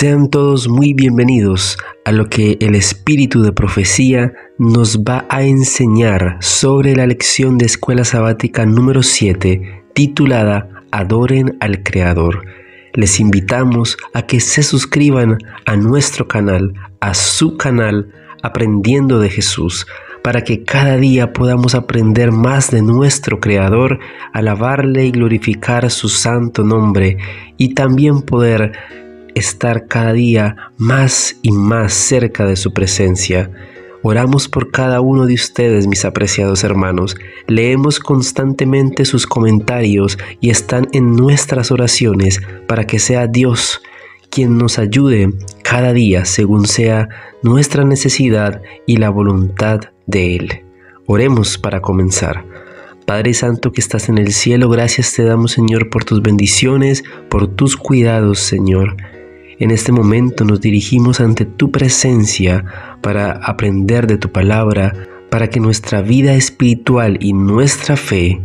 Sean todos muy bienvenidos a lo que el espíritu de profecía nos va a enseñar sobre la lección de escuela sabática número 7 titulada Adoren al Creador. Les invitamos a que se suscriban a nuestro canal, a su canal Aprendiendo de Jesús, para que cada día podamos aprender más de nuestro Creador, alabarle y glorificar su santo nombre y también poder estar cada día más y más cerca de su presencia. Oramos por cada uno de ustedes, mis apreciados hermanos. Leemos constantemente sus comentarios y están en nuestras oraciones para que sea Dios quien nos ayude cada día según sea nuestra necesidad y la voluntad de Él. Oremos para comenzar. Padre Santo que estás en el cielo, gracias te damos Señor por tus bendiciones, por tus cuidados Señor. En este momento nos dirigimos ante tu presencia para aprender de tu palabra, para que nuestra vida espiritual y nuestra fe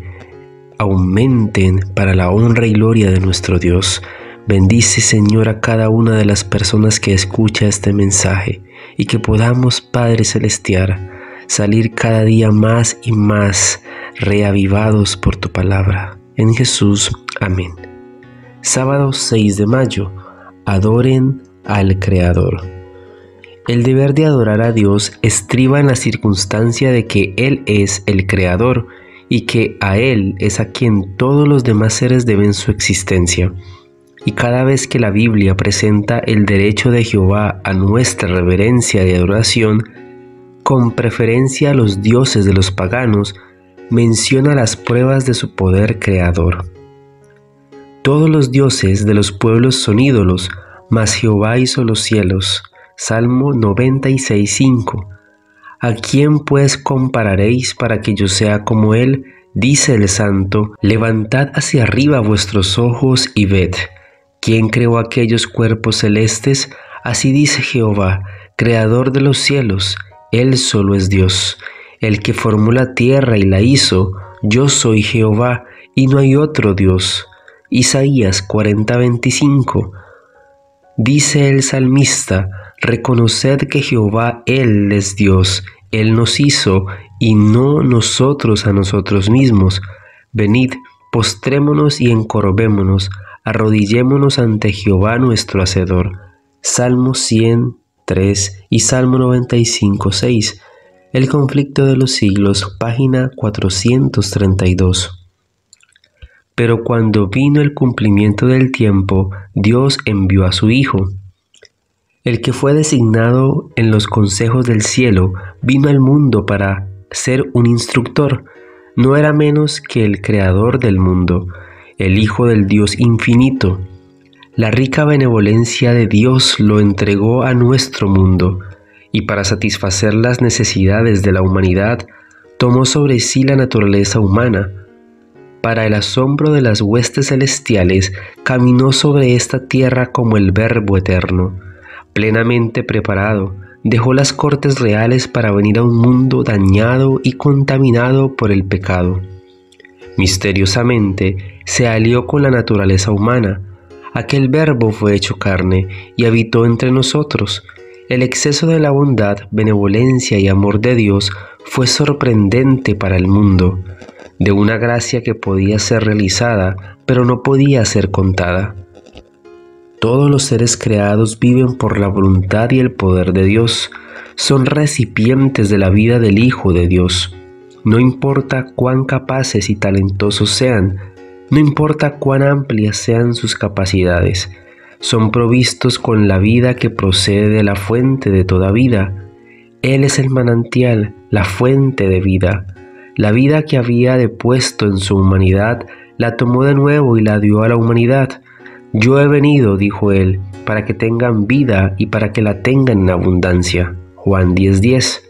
aumenten para la honra y gloria de nuestro Dios. Bendice Señor a cada una de las personas que escucha este mensaje y que podamos, Padre Celestial, salir cada día más y más reavivados por tu palabra. En Jesús, amén. Sábado 6 de mayo adoren al Creador. El deber de adorar a Dios estriba en la circunstancia de que Él es el Creador y que a Él es a quien todos los demás seres deben su existencia. Y cada vez que la Biblia presenta el derecho de Jehová a nuestra reverencia y adoración, con preferencia a los dioses de los paganos, menciona las pruebas de su poder creador. Todos los dioses de los pueblos son ídolos, mas Jehová hizo los cielos. Salmo 96.5. ¿A quién pues compararéis para que yo sea como él? Dice el santo, levantad hacia arriba vuestros ojos y ved. ¿Quién creó aquellos cuerpos celestes? Así dice Jehová, creador de los cielos, él solo es Dios. El que formó la tierra y la hizo, yo soy Jehová, y no hay otro Dios. Isaías 40:25. Dice el salmista, Reconoced que Jehová, Él es Dios, Él nos hizo, y no nosotros a nosotros mismos. Venid, postrémonos y encorvémonos, arrodillémonos ante Jehová nuestro Hacedor. Salmo 103 y Salmo 95.6 El conflicto de los siglos, página 432. Pero cuando vino el cumplimiento del tiempo, Dios envió a su Hijo. El que fue designado en los consejos del cielo vino al mundo para ser un instructor. No era menos que el creador del mundo, el Hijo del Dios infinito. La rica benevolencia de Dios lo entregó a nuestro mundo y para satisfacer las necesidades de la humanidad tomó sobre sí la naturaleza humana para el asombro de las huestes celestiales, caminó sobre esta tierra como el Verbo eterno. Plenamente preparado, dejó las cortes reales para venir a un mundo dañado y contaminado por el pecado. Misteriosamente, se alió con la naturaleza humana. Aquel verbo fue hecho carne y habitó entre nosotros. El exceso de la bondad, benevolencia y amor de Dios fue sorprendente para el mundo de una gracia que podía ser realizada, pero no podía ser contada. Todos los seres creados viven por la voluntad y el poder de Dios, son recipientes de la vida del Hijo de Dios. No importa cuán capaces y talentosos sean, no importa cuán amplias sean sus capacidades, son provistos con la vida que procede de la fuente de toda vida. Él es el manantial, la fuente de vida. La vida que había depuesto en su humanidad la tomó de nuevo y la dio a la humanidad. Yo he venido, dijo él, para que tengan vida y para que la tengan en abundancia. Juan 10:10.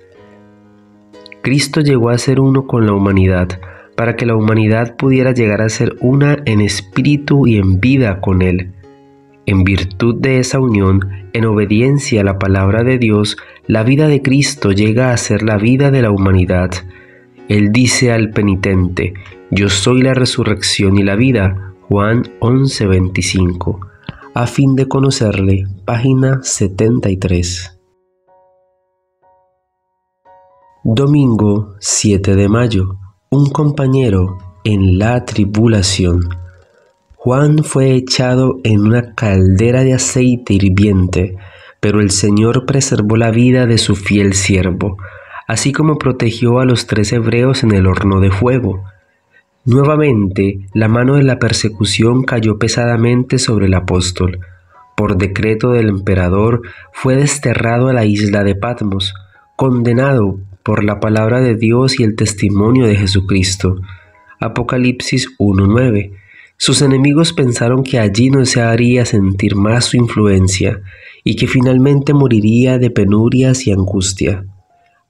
Cristo llegó a ser uno con la humanidad, para que la humanidad pudiera llegar a ser una en espíritu y en vida con Él. En virtud de esa unión, en obediencia a la palabra de Dios, la vida de Cristo llega a ser la vida de la humanidad. Él dice al penitente, Yo soy la resurrección y la vida, Juan 11:25, a fin de conocerle, página 73. Domingo 7 de mayo, un compañero en la tribulación. Juan fue echado en una caldera de aceite hirviente, pero el Señor preservó la vida de su fiel siervo así como protegió a los tres hebreos en el horno de fuego. Nuevamente, la mano de la persecución cayó pesadamente sobre el apóstol. Por decreto del emperador, fue desterrado a la isla de Patmos, condenado por la palabra de Dios y el testimonio de Jesucristo. Apocalipsis 1.9. Sus enemigos pensaron que allí no se haría sentir más su influencia y que finalmente moriría de penurias y angustia.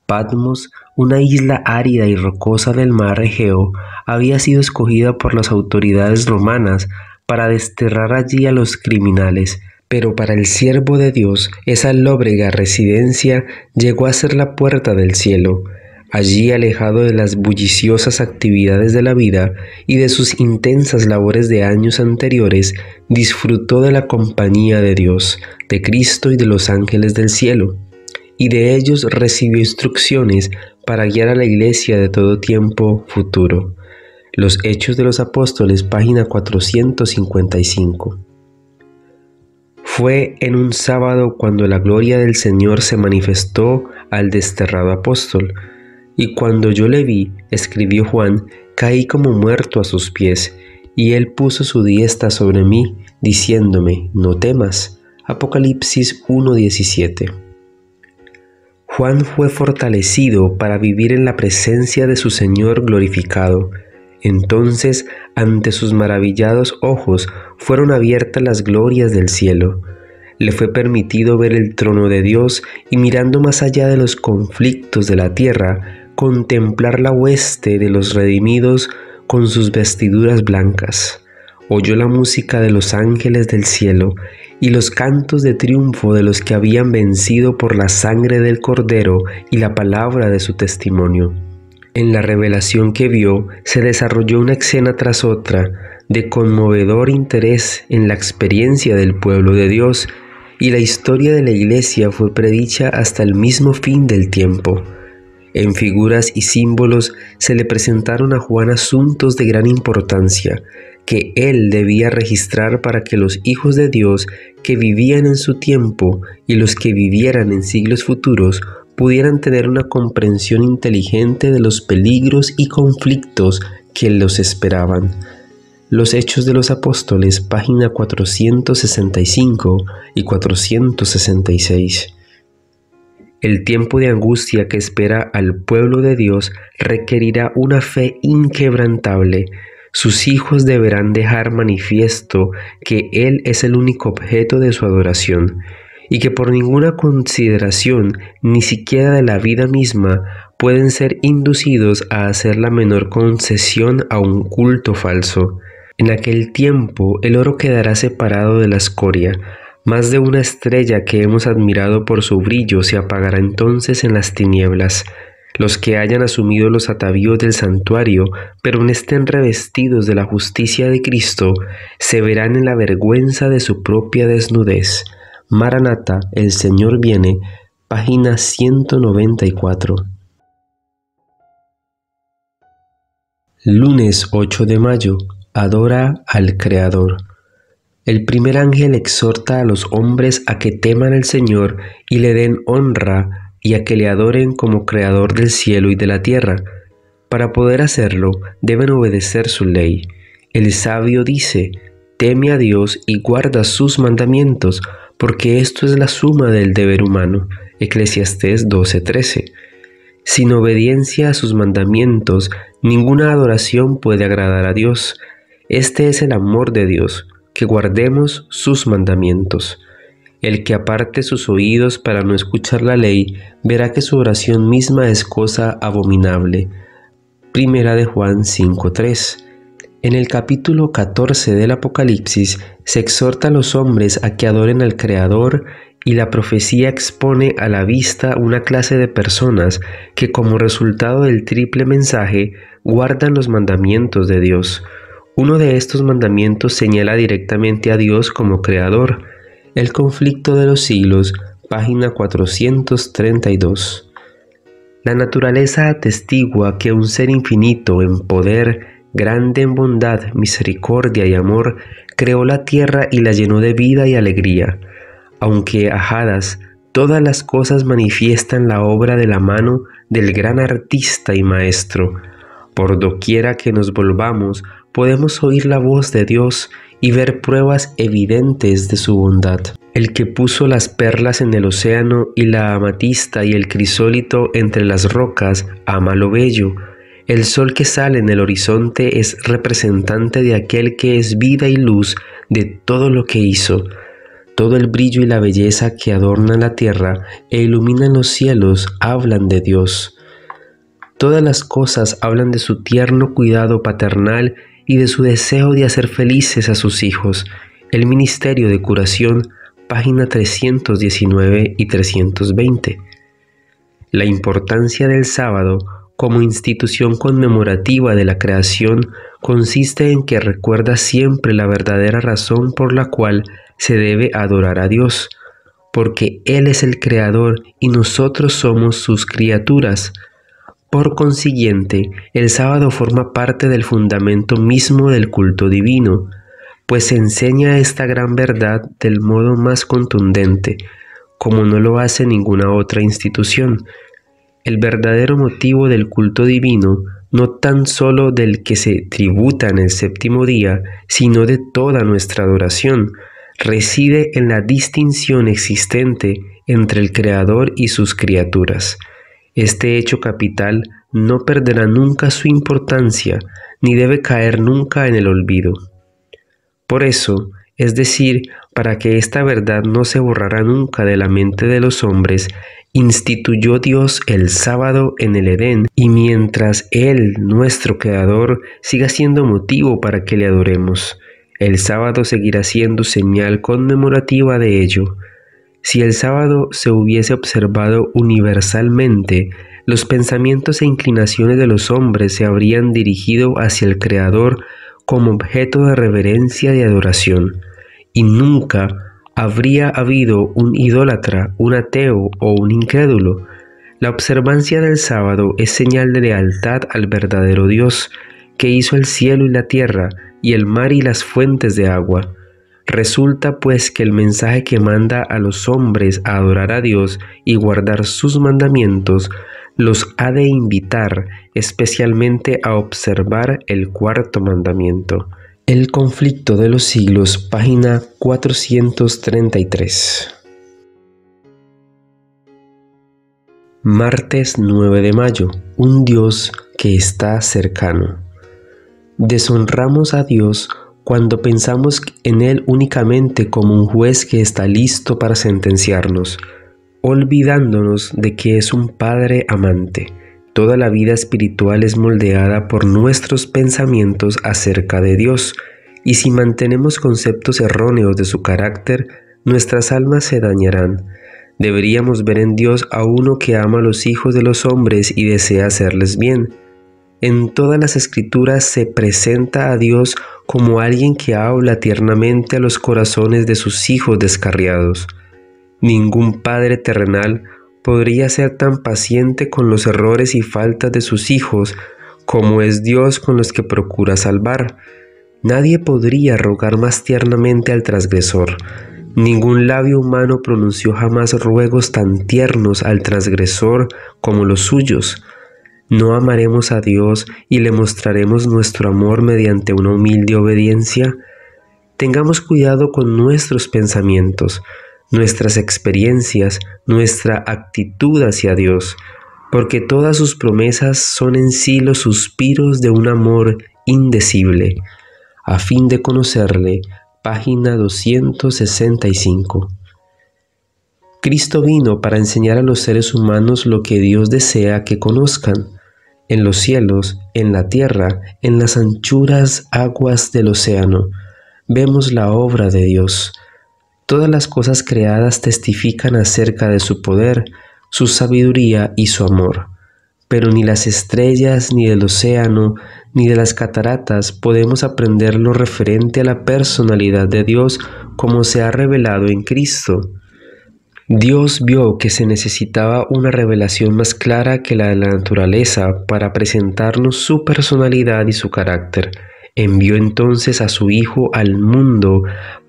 Patmos, una isla árida y rocosa del mar Egeo, había sido escogida por las autoridades romanas para desterrar allí a los criminales, pero para el siervo de Dios esa lóbrega residencia llegó a ser la puerta del cielo. Allí, alejado de las bulliciosas actividades de la vida y de sus intensas labores de años anteriores, disfrutó de la compañía de Dios, de Cristo y de los ángeles del cielo y de ellos recibió instrucciones para guiar a la iglesia de todo tiempo futuro. Los Hechos de los Apóstoles, página 455. Fue en un sábado cuando la gloria del Señor se manifestó al desterrado apóstol, y cuando yo le vi, escribió Juan, caí como muerto a sus pies, y él puso su diestra sobre mí, diciéndome, no temas. Apocalipsis 1.17 Juan fue fortalecido para vivir en la presencia de su Señor glorificado. Entonces, ante sus maravillados ojos fueron abiertas las glorias del cielo. Le fue permitido ver el trono de Dios y mirando más allá de los conflictos de la tierra, contemplar la hueste de los redimidos con sus vestiduras blancas oyó la música de los ángeles del cielo y los cantos de triunfo de los que habían vencido por la sangre del Cordero y la palabra de su testimonio. En la revelación que vio se desarrolló una escena tras otra de conmovedor interés en la experiencia del pueblo de Dios y la historia de la iglesia fue predicha hasta el mismo fin del tiempo. En figuras y símbolos se le presentaron a Juan asuntos de gran importancia, que él debía registrar para que los hijos de Dios que vivían en su tiempo y los que vivieran en siglos futuros pudieran tener una comprensión inteligente de los peligros y conflictos que los esperaban. Los Hechos de los Apóstoles, página 465 y 466. El tiempo de angustia que espera al pueblo de Dios requerirá una fe inquebrantable, sus hijos deberán dejar manifiesto que Él es el único objeto de su adoración y que por ninguna consideración, ni siquiera de la vida misma, pueden ser inducidos a hacer la menor concesión a un culto falso. En aquel tiempo el oro quedará separado de la escoria, más de una estrella que hemos admirado por su brillo se apagará entonces en las tinieblas los que hayan asumido los atavíos del santuario, pero no estén revestidos de la justicia de Cristo, se verán en la vergüenza de su propia desnudez. Maranata, el Señor viene, página 194. Lunes 8 de mayo, adora al Creador. El primer ángel exhorta a los hombres a que teman al Señor y le den honra y a que le adoren como creador del cielo y de la tierra. Para poder hacerlo, deben obedecer su ley. El sabio dice, teme a Dios y guarda sus mandamientos, porque esto es la suma del deber humano. Eclesiastés 12:13. Sin obediencia a sus mandamientos, ninguna adoración puede agradar a Dios. Este es el amor de Dios, que guardemos sus mandamientos. El que aparte sus oídos para no escuchar la ley, verá que su oración misma es cosa abominable. Primera de Juan 5.3. En el capítulo 14 del Apocalipsis se exhorta a los hombres a que adoren al Creador y la profecía expone a la vista una clase de personas que como resultado del triple mensaje guardan los mandamientos de Dios. Uno de estos mandamientos señala directamente a Dios como creador, el conflicto de los siglos, página 432. La naturaleza atestigua que un ser infinito en poder, grande en bondad, misericordia y amor, creó la tierra y la llenó de vida y alegría. Aunque ajadas, todas las cosas manifiestan la obra de la mano del gran artista y maestro. Por doquiera que nos volvamos, podemos oír la voz de Dios y ver pruebas evidentes de su bondad. El que puso las perlas en el océano y la amatista y el crisólito entre las rocas ama lo bello. El sol que sale en el horizonte es representante de aquel que es vida y luz de todo lo que hizo. Todo el brillo y la belleza que adornan la tierra e iluminan los cielos hablan de Dios. Todas las cosas hablan de su tierno cuidado paternal y de su deseo de hacer felices a sus hijos. El Ministerio de Curación, página 319 y 320. La importancia del sábado como institución conmemorativa de la creación consiste en que recuerda siempre la verdadera razón por la cual se debe adorar a Dios, porque Él es el Creador y nosotros somos sus criaturas. Por consiguiente, el sábado forma parte del fundamento mismo del culto divino, pues enseña esta gran verdad del modo más contundente, como no lo hace ninguna otra institución. El verdadero motivo del culto divino, no tan solo del que se tributa en el séptimo día, sino de toda nuestra adoración, reside en la distinción existente entre el Creador y sus criaturas. Este hecho capital no perderá nunca su importancia ni debe caer nunca en el olvido. Por eso, es decir, para que esta verdad no se borrará nunca de la mente de los hombres, instituyó Dios el sábado en el Edén, y mientras Él, nuestro Creador, siga siendo motivo para que le adoremos, el sábado seguirá siendo señal conmemorativa de ello. Si el sábado se hubiese observado universalmente, los pensamientos e inclinaciones de los hombres se habrían dirigido hacia el Creador como objeto de reverencia y adoración, y nunca habría habido un idólatra, un ateo o un incrédulo. La observancia del sábado es señal de lealtad al verdadero Dios, que hizo el cielo y la tierra, y el mar y las fuentes de agua. Resulta pues que el mensaje que manda a los hombres a adorar a Dios y guardar sus mandamientos los ha de invitar especialmente a observar el cuarto mandamiento. El conflicto de los siglos, página 433. Martes 9 de mayo, un Dios que está cercano. Deshonramos a Dios cuando pensamos en Él únicamente como un juez que está listo para sentenciarnos, olvidándonos de que es un Padre amante. Toda la vida espiritual es moldeada por nuestros pensamientos acerca de Dios, y si mantenemos conceptos erróneos de su carácter, nuestras almas se dañarán. Deberíamos ver en Dios a uno que ama a los hijos de los hombres y desea hacerles bien. En todas las escrituras se presenta a Dios como alguien que habla tiernamente a los corazones de sus hijos descarriados. Ningún padre terrenal podría ser tan paciente con los errores y faltas de sus hijos como es Dios con los que procura salvar. Nadie podría rogar más tiernamente al transgresor. Ningún labio humano pronunció jamás ruegos tan tiernos al transgresor como los suyos. ¿No amaremos a Dios y le mostraremos nuestro amor mediante una humilde obediencia? Tengamos cuidado con nuestros pensamientos, nuestras experiencias, nuestra actitud hacia Dios, porque todas sus promesas son en sí los suspiros de un amor indecible, a fin de conocerle, página 265. Cristo vino para enseñar a los seres humanos lo que Dios desea que conozcan en los cielos, en la tierra, en las anchuras aguas del océano. Vemos la obra de Dios. Todas las cosas creadas testifican acerca de su poder, su sabiduría y su amor. Pero ni las estrellas, ni del océano, ni de las cataratas podemos aprender lo referente a la personalidad de Dios como se ha revelado en Cristo. Dios vio que se necesitaba una revelación más clara que la de la naturaleza para presentarnos su personalidad y su carácter. Envió entonces a su Hijo al mundo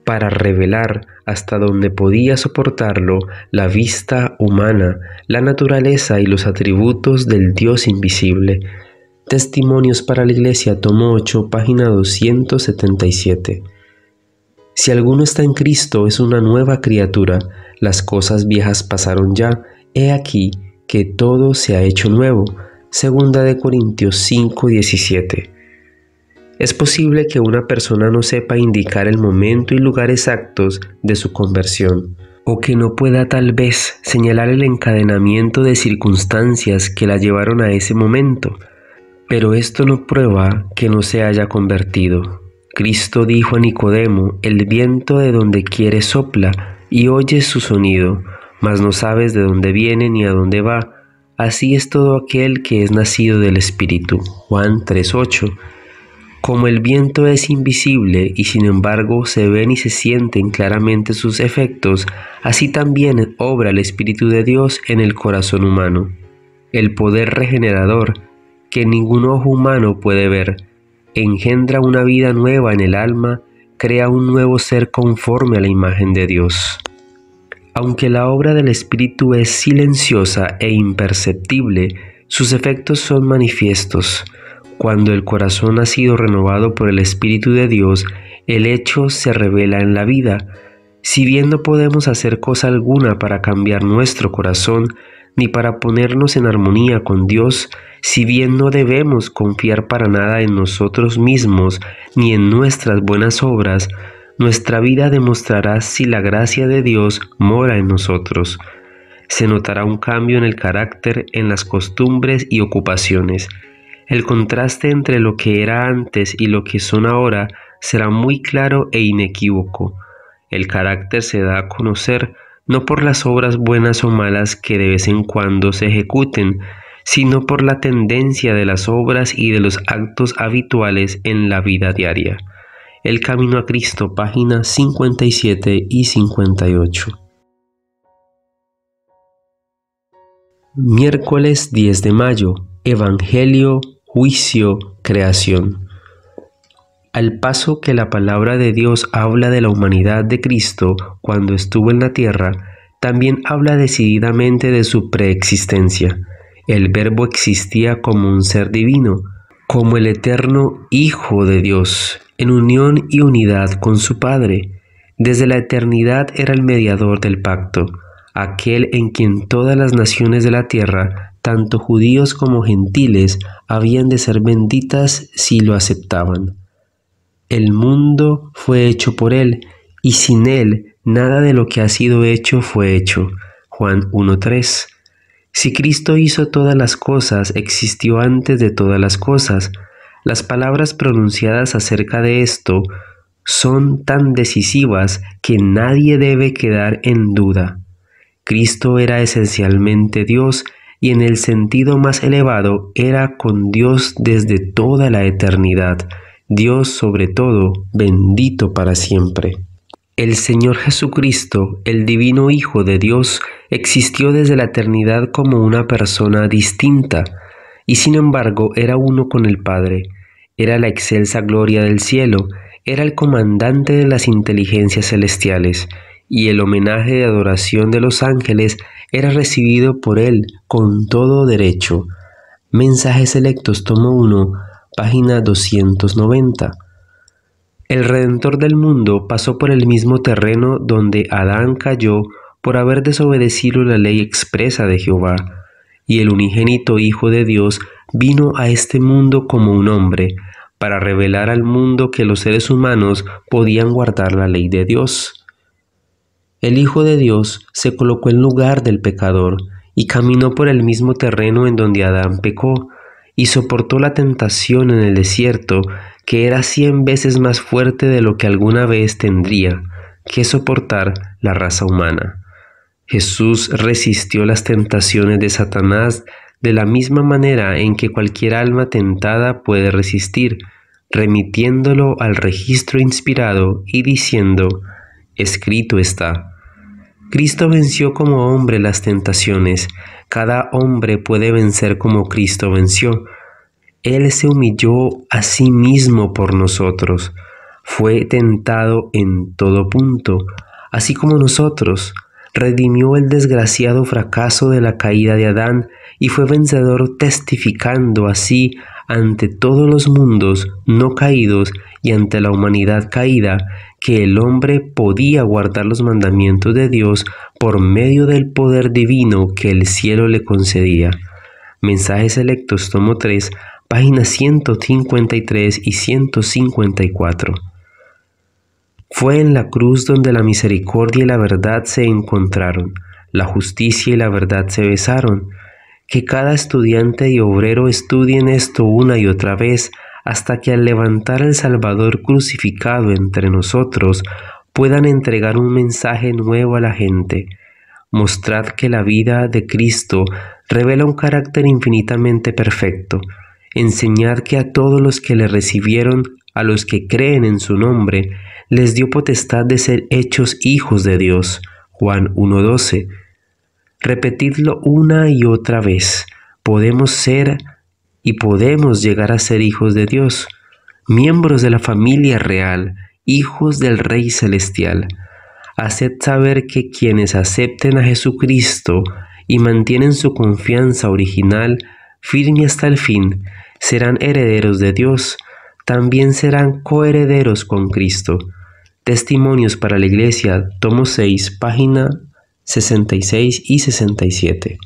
para revelar hasta donde podía soportarlo la vista humana, la naturaleza y los atributos del Dios invisible. Testimonios para la Iglesia, tomo 8, página 277. Si alguno está en Cristo es una nueva criatura, las cosas viejas pasaron ya, he aquí que todo se ha hecho nuevo. Segunda de Corintios 5:17. Es posible que una persona no sepa indicar el momento y lugar exactos de su conversión, o que no pueda tal vez señalar el encadenamiento de circunstancias que la llevaron a ese momento, pero esto no prueba que no se haya convertido. Cristo dijo a Nicodemo, el viento de donde quiere sopla, y oyes su sonido, mas no sabes de dónde viene ni a dónde va. Así es todo aquel que es nacido del Espíritu. Juan 3.8. Como el viento es invisible y sin embargo se ven y se sienten claramente sus efectos, así también obra el Espíritu de Dios en el corazón humano, el poder regenerador que ningún ojo humano puede ver engendra una vida nueva en el alma, crea un nuevo ser conforme a la imagen de Dios. Aunque la obra del Espíritu es silenciosa e imperceptible, sus efectos son manifiestos. Cuando el corazón ha sido renovado por el Espíritu de Dios, el hecho se revela en la vida. Si bien no podemos hacer cosa alguna para cambiar nuestro corazón, ni para ponernos en armonía con Dios, si bien no debemos confiar para nada en nosotros mismos ni en nuestras buenas obras, nuestra vida demostrará si la gracia de Dios mora en nosotros. Se notará un cambio en el carácter, en las costumbres y ocupaciones. El contraste entre lo que era antes y lo que son ahora será muy claro e inequívoco. El carácter se da a conocer no por las obras buenas o malas que de vez en cuando se ejecuten, sino por la tendencia de las obras y de los actos habituales en la vida diaria. El Camino a Cristo, páginas 57 y 58. Miércoles 10 de mayo, Evangelio, Juicio, Creación. Al paso que la palabra de Dios habla de la humanidad de Cristo cuando estuvo en la tierra, también habla decididamente de su preexistencia. El verbo existía como un ser divino, como el eterno Hijo de Dios, en unión y unidad con su Padre. Desde la eternidad era el mediador del pacto, aquel en quien todas las naciones de la tierra, tanto judíos como gentiles, habían de ser benditas si lo aceptaban. El mundo fue hecho por Él, y sin Él nada de lo que ha sido hecho fue hecho. Juan 1.3. Si Cristo hizo todas las cosas, existió antes de todas las cosas. Las palabras pronunciadas acerca de esto son tan decisivas que nadie debe quedar en duda. Cristo era esencialmente Dios y en el sentido más elevado era con Dios desde toda la eternidad. Dios sobre todo, bendito para siempre. El Señor Jesucristo, el divino Hijo de Dios, existió desde la eternidad como una persona distinta, y sin embargo era uno con el Padre, era la excelsa gloria del cielo, era el comandante de las inteligencias celestiales, y el homenaje de adoración de los ángeles era recibido por él con todo derecho. Mensajes Selectos, tomó uno página 290. El Redentor del mundo pasó por el mismo terreno donde Adán cayó por haber desobedecido la ley expresa de Jehová, y el unigénito Hijo de Dios vino a este mundo como un hombre, para revelar al mundo que los seres humanos podían guardar la ley de Dios. El Hijo de Dios se colocó en lugar del pecador y caminó por el mismo terreno en donde Adán pecó, y soportó la tentación en el desierto, que era cien veces más fuerte de lo que alguna vez tendría que soportar la raza humana. Jesús resistió las tentaciones de Satanás de la misma manera en que cualquier alma tentada puede resistir, remitiéndolo al registro inspirado y diciendo, escrito está. Cristo venció como hombre las tentaciones, cada hombre puede vencer como Cristo venció. Él se humilló a sí mismo por nosotros. Fue tentado en todo punto, así como nosotros. Redimió el desgraciado fracaso de la caída de Adán y fue vencedor testificando así ante todos los mundos no caídos y ante la humanidad caída que el hombre podía guardar los mandamientos de Dios por medio del poder divino que el cielo le concedía. Mensajes electos tomo 3, páginas 153 y 154. Fue en la cruz donde la misericordia y la verdad se encontraron, la justicia y la verdad se besaron. Que cada estudiante y obrero estudien esto una y otra vez hasta que al levantar al Salvador crucificado entre nosotros puedan entregar un mensaje nuevo a la gente. Mostrad que la vida de Cristo revela un carácter infinitamente perfecto. Enseñad que a todos los que le recibieron, a los que creen en su nombre, les dio potestad de ser hechos hijos de Dios. Juan 1.12. Repetidlo una y otra vez. Podemos ser y podemos llegar a ser hijos de Dios, miembros de la familia real, hijos del Rey Celestial. Haced saber que quienes acepten a Jesucristo y mantienen su confianza original firme hasta el fin, serán herederos de Dios, también serán coherederos con Cristo. Testimonios para la Iglesia, tomo 6, página 66 y 67.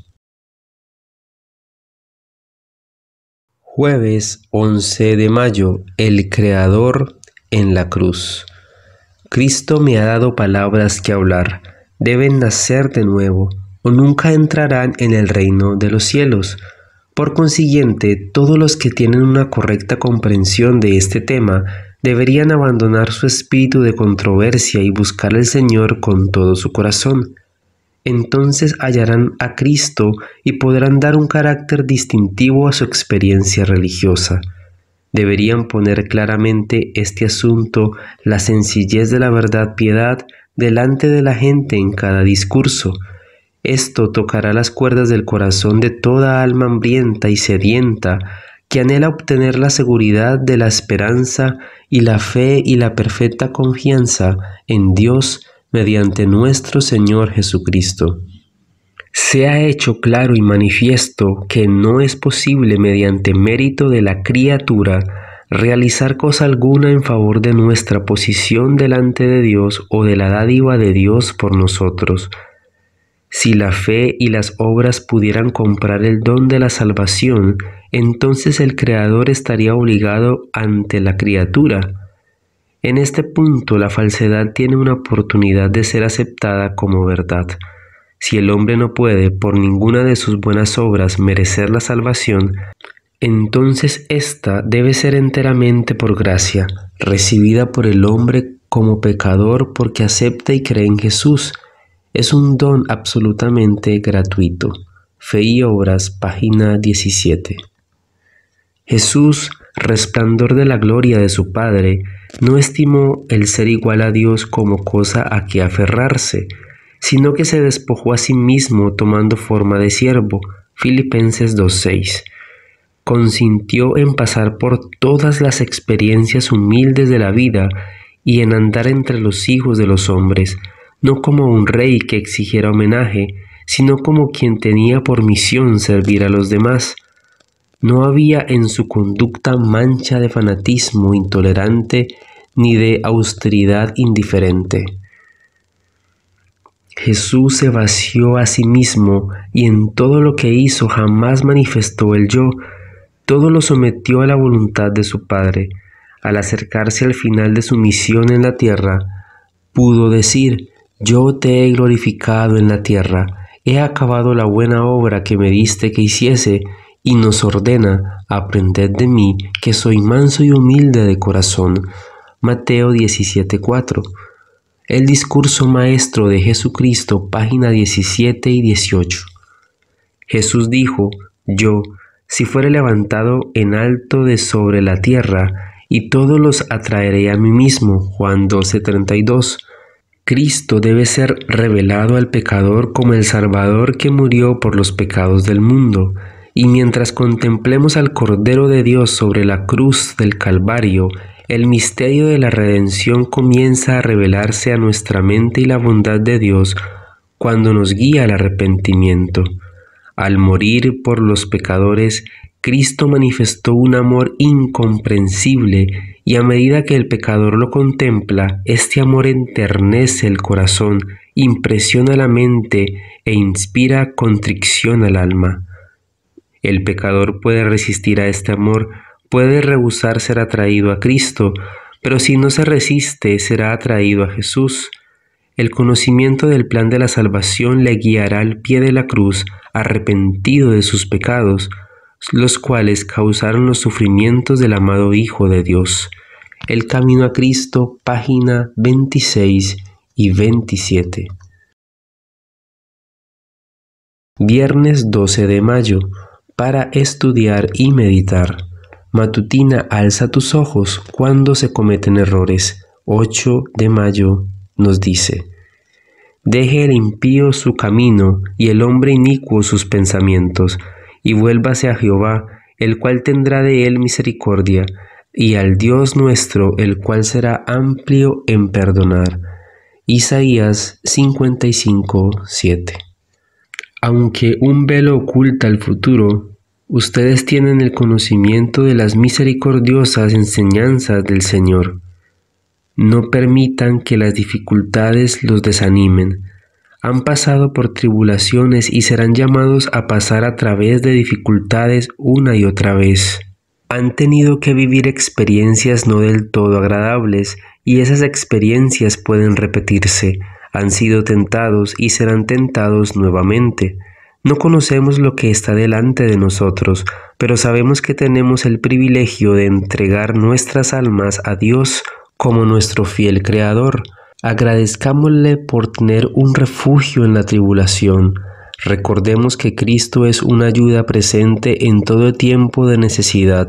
Jueves 11 de mayo, el Creador en la cruz. Cristo me ha dado palabras que hablar. Deben nacer de nuevo o nunca entrarán en el reino de los cielos. Por consiguiente, todos los que tienen una correcta comprensión de este tema deberían abandonar su espíritu de controversia y buscar al Señor con todo su corazón entonces hallarán a Cristo y podrán dar un carácter distintivo a su experiencia religiosa. Deberían poner claramente este asunto, la sencillez de la verdad piedad, delante de la gente en cada discurso. Esto tocará las cuerdas del corazón de toda alma hambrienta y sedienta que anhela obtener la seguridad de la esperanza y la fe y la perfecta confianza en Dios mediante nuestro Señor Jesucristo. Se ha hecho claro y manifiesto que no es posible mediante mérito de la criatura realizar cosa alguna en favor de nuestra posición delante de Dios o de la dádiva de Dios por nosotros. Si la fe y las obras pudieran comprar el don de la salvación, entonces el Creador estaría obligado ante la criatura, en este punto la falsedad tiene una oportunidad de ser aceptada como verdad. Si el hombre no puede por ninguna de sus buenas obras merecer la salvación, entonces ésta debe ser enteramente por gracia, recibida por el hombre como pecador porque acepta y cree en Jesús. Es un don absolutamente gratuito. Fe y Obras, página 17. Jesús resplandor de la gloria de su Padre, no estimó el ser igual a Dios como cosa a que aferrarse, sino que se despojó a sí mismo tomando forma de siervo. Filipenses 2.6. Consintió en pasar por todas las experiencias humildes de la vida y en andar entre los hijos de los hombres, no como un rey que exigiera homenaje, sino como quien tenía por misión servir a los demás. No había en su conducta mancha de fanatismo intolerante ni de austeridad indiferente. Jesús se vació a sí mismo y en todo lo que hizo jamás manifestó el yo, todo lo sometió a la voluntad de su Padre. Al acercarse al final de su misión en la tierra, pudo decir, yo te he glorificado en la tierra, he acabado la buena obra que me diste que hiciese y nos ordena, aprended de mí, que soy manso y humilde de corazón. Mateo 17:4. El discurso maestro de Jesucristo, página 17 y 18. Jesús dijo, yo, si fuere levantado en alto de sobre la tierra, y todos los atraeré a mí mismo. Juan 12:32. Cristo debe ser revelado al pecador como el Salvador que murió por los pecados del mundo. Y mientras contemplemos al Cordero de Dios sobre la cruz del Calvario, el misterio de la redención comienza a revelarse a nuestra mente y la bondad de Dios cuando nos guía al arrepentimiento. Al morir por los pecadores, Cristo manifestó un amor incomprensible y a medida que el pecador lo contempla, este amor enternece el corazón, impresiona la mente e inspira contrición al alma. El pecador puede resistir a este amor, puede rehusar ser atraído a Cristo, pero si no se resiste será atraído a Jesús. El conocimiento del plan de la salvación le guiará al pie de la cruz, arrepentido de sus pecados, los cuales causaron los sufrimientos del amado Hijo de Dios. El Camino a Cristo, página 26 y 27. Viernes 12 de mayo, para estudiar y meditar. Matutina alza tus ojos cuando se cometen errores. 8 de mayo nos dice, Deje el impío su camino y el hombre inicuo sus pensamientos, y vuélvase a Jehová, el cual tendrá de él misericordia, y al Dios nuestro, el cual será amplio en perdonar. Isaías 55, 7. Aunque un velo oculta el futuro, Ustedes tienen el conocimiento de las misericordiosas enseñanzas del Señor. No permitan que las dificultades los desanimen. Han pasado por tribulaciones y serán llamados a pasar a través de dificultades una y otra vez. Han tenido que vivir experiencias no del todo agradables y esas experiencias pueden repetirse. Han sido tentados y serán tentados nuevamente no conocemos lo que está delante de nosotros, pero sabemos que tenemos el privilegio de entregar nuestras almas a Dios como nuestro fiel Creador. Agradezcámosle por tener un refugio en la tribulación. Recordemos que Cristo es una ayuda presente en todo tiempo de necesidad.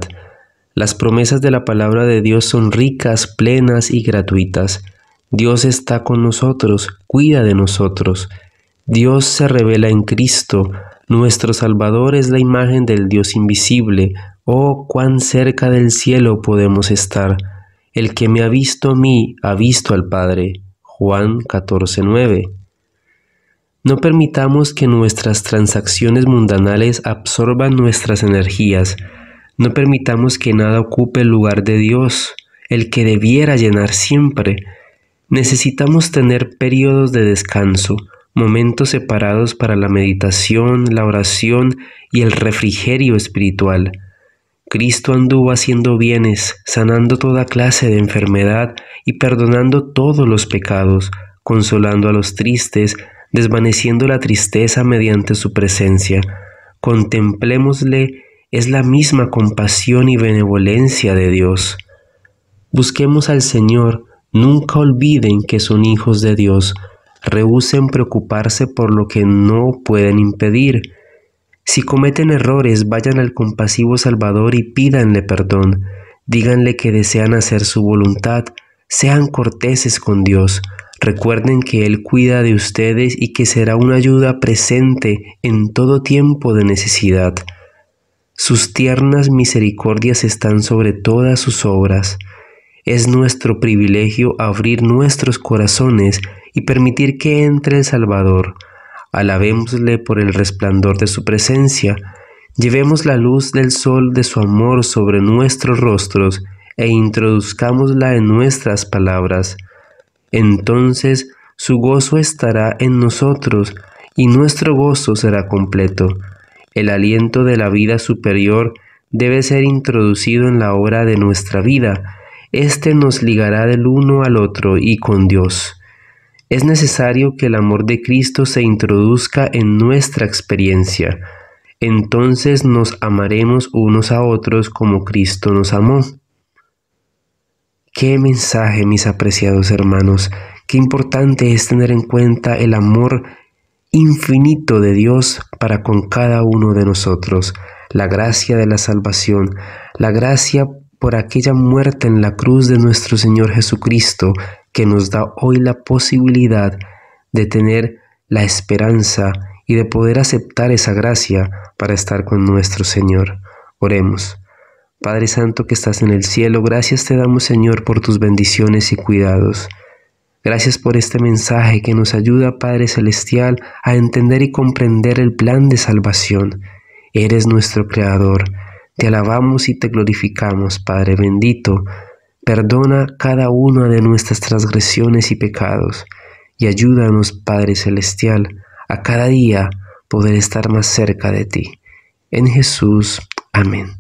Las promesas de la palabra de Dios son ricas, plenas y gratuitas. Dios está con nosotros, cuida de nosotros. Dios se revela en Cristo, nuestro Salvador es la imagen del Dios invisible. Oh, cuán cerca del cielo podemos estar. El que me ha visto a mí ha visto al Padre. Juan 14:9. No permitamos que nuestras transacciones mundanales absorban nuestras energías. No permitamos que nada ocupe el lugar de Dios, el que debiera llenar siempre. Necesitamos tener periodos de descanso, momentos separados para la meditación, la oración y el refrigerio espiritual. Cristo anduvo haciendo bienes, sanando toda clase de enfermedad y perdonando todos los pecados, consolando a los tristes, desvaneciendo la tristeza mediante su presencia. Contemplémosle, es la misma compasión y benevolencia de Dios. Busquemos al Señor, nunca olviden que son hijos de Dios, rehúsen preocuparse por lo que no pueden impedir. Si cometen errores, vayan al compasivo Salvador y pídanle perdón. Díganle que desean hacer su voluntad. Sean corteses con Dios. Recuerden que Él cuida de ustedes y que será una ayuda presente en todo tiempo de necesidad. Sus tiernas misericordias están sobre todas sus obras. Es nuestro privilegio abrir nuestros corazones y permitir que entre el Salvador. Alabémosle por el resplandor de su presencia, llevemos la luz del sol de su amor sobre nuestros rostros e introduzcámosla en nuestras palabras. Entonces su gozo estará en nosotros y nuestro gozo será completo. El aliento de la vida superior debe ser introducido en la obra de nuestra vida. Este nos ligará del uno al otro y con Dios es necesario que el amor de Cristo se introduzca en nuestra experiencia. Entonces nos amaremos unos a otros como Cristo nos amó. Qué mensaje, mis apreciados hermanos. Qué importante es tener en cuenta el amor infinito de Dios para con cada uno de nosotros, la gracia de la salvación, la gracia por aquella muerte en la cruz de nuestro Señor Jesucristo, que nos da hoy la posibilidad de tener la esperanza y de poder aceptar esa gracia para estar con nuestro Señor. Oremos. Padre Santo que estás en el cielo, gracias te damos Señor por tus bendiciones y cuidados. Gracias por este mensaje que nos ayuda, Padre Celestial, a entender y comprender el plan de salvación. Eres nuestro Creador. Te alabamos y te glorificamos, Padre bendito Perdona cada una de nuestras transgresiones y pecados, y ayúdanos, Padre Celestial, a cada día poder estar más cerca de ti. En Jesús, amén.